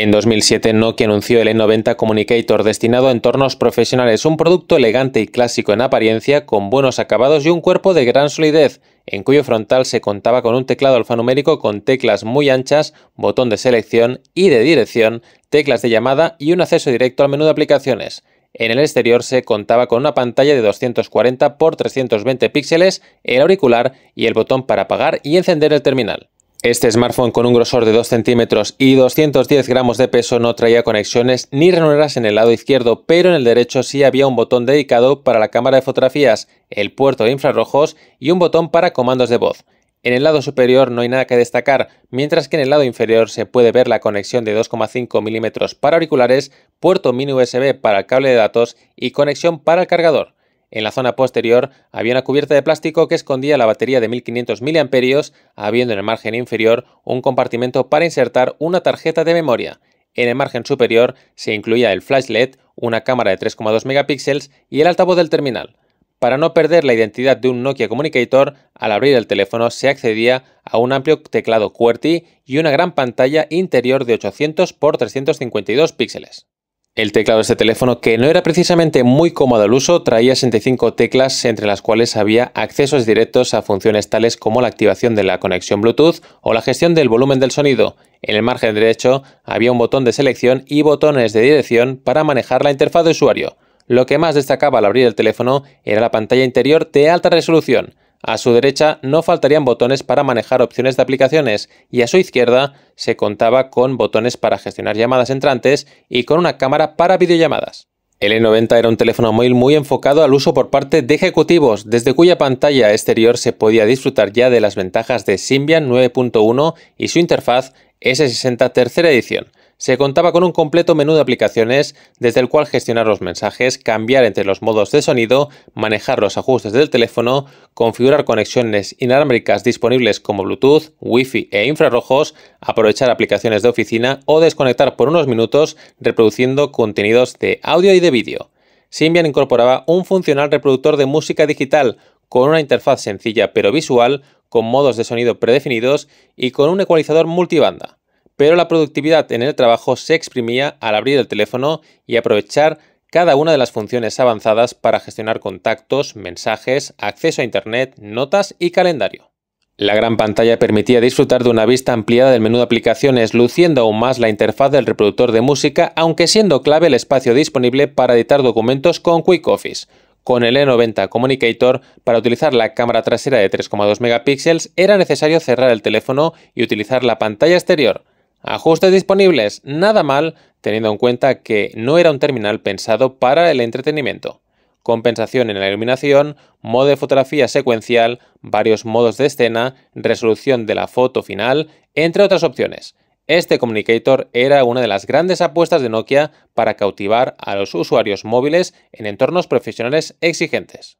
En 2007 Nokia anunció el E90 Communicator destinado a entornos profesionales, un producto elegante y clásico en apariencia, con buenos acabados y un cuerpo de gran solidez, en cuyo frontal se contaba con un teclado alfanumérico con teclas muy anchas, botón de selección y de dirección, teclas de llamada y un acceso directo al menú de aplicaciones. En el exterior se contaba con una pantalla de 240 x 320 píxeles, el auricular y el botón para apagar y encender el terminal. Este smartphone con un grosor de 2 centímetros y 210 gramos de peso no traía conexiones ni ranuras en el lado izquierdo, pero en el derecho sí había un botón dedicado para la cámara de fotografías, el puerto de infrarrojos y un botón para comandos de voz. En el lado superior no hay nada que destacar, mientras que en el lado inferior se puede ver la conexión de 2,5 mm para auriculares, puerto mini USB para el cable de datos y conexión para el cargador. En la zona posterior había una cubierta de plástico que escondía la batería de 1500 mAh, habiendo en el margen inferior un compartimento para insertar una tarjeta de memoria. En el margen superior se incluía el flash LED, una cámara de 3,2 megapíxeles y el altavoz del terminal. Para no perder la identidad de un Nokia Communicator, al abrir el teléfono se accedía a un amplio teclado QWERTY y una gran pantalla interior de 800 x 352 píxeles. El teclado de este teléfono, que no era precisamente muy cómodo al uso, traía 65 teclas entre las cuales había accesos directos a funciones tales como la activación de la conexión Bluetooth o la gestión del volumen del sonido. En el margen derecho había un botón de selección y botones de dirección para manejar la interfaz de usuario. Lo que más destacaba al abrir el teléfono era la pantalla interior de alta resolución. A su derecha no faltarían botones para manejar opciones de aplicaciones y a su izquierda se contaba con botones para gestionar llamadas entrantes y con una cámara para videollamadas. El E90 era un teléfono móvil muy enfocado al uso por parte de ejecutivos, desde cuya pantalla exterior se podía disfrutar ya de las ventajas de Symbian 9.1 y su interfaz S60 tercera edición. Se contaba con un completo menú de aplicaciones desde el cual gestionar los mensajes, cambiar entre los modos de sonido, manejar los ajustes del teléfono, configurar conexiones inalámbricas disponibles como Bluetooth, Wi-Fi e infrarrojos, aprovechar aplicaciones de oficina o desconectar por unos minutos reproduciendo contenidos de audio y de vídeo. Symbian incorporaba un funcional reproductor de música digital con una interfaz sencilla pero visual, con modos de sonido predefinidos y con un ecualizador multibanda pero la productividad en el trabajo se exprimía al abrir el teléfono y aprovechar cada una de las funciones avanzadas para gestionar contactos, mensajes, acceso a Internet, notas y calendario. La gran pantalla permitía disfrutar de una vista ampliada del menú de aplicaciones, luciendo aún más la interfaz del reproductor de música, aunque siendo clave el espacio disponible para editar documentos con Quick Office. Con el E90 Communicator, para utilizar la cámara trasera de 3,2 megapíxeles era necesario cerrar el teléfono y utilizar la pantalla exterior, Ajustes disponibles, nada mal, teniendo en cuenta que no era un terminal pensado para el entretenimiento. Compensación en la iluminación, modo de fotografía secuencial, varios modos de escena, resolución de la foto final, entre otras opciones. Este Communicator era una de las grandes apuestas de Nokia para cautivar a los usuarios móviles en entornos profesionales exigentes.